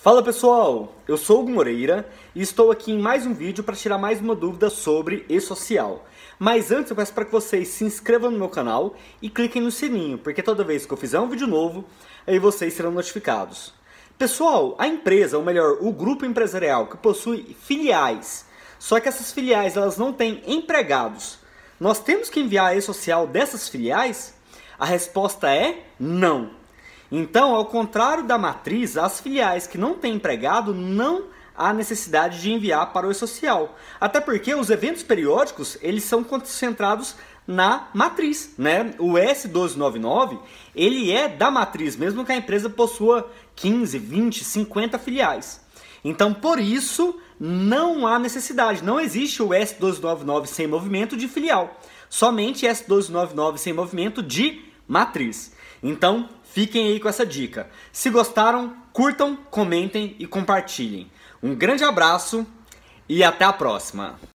Fala pessoal, eu sou o Hugo Moreira e estou aqui em mais um vídeo para tirar mais uma dúvida sobre e-social. Mas antes eu peço para que vocês se inscrevam no meu canal e cliquem no sininho, porque toda vez que eu fizer um vídeo novo, aí vocês serão notificados. Pessoal, a empresa, ou melhor, o grupo empresarial que possui filiais, só que essas filiais elas não têm empregados, nós temos que enviar a e-social dessas filiais? A resposta é não. Então, ao contrário da matriz, as filiais que não têm empregado não há necessidade de enviar para o E-Social. Até porque os eventos periódicos, eles são concentrados na matriz, né? O S1299, ele é da matriz, mesmo que a empresa possua 15, 20, 50 filiais. Então, por isso, não há necessidade, não existe o S1299 sem movimento de filial. Somente S1299 sem movimento de matriz. Então, fiquem aí com essa dica. Se gostaram, curtam, comentem e compartilhem. Um grande abraço e até a próxima!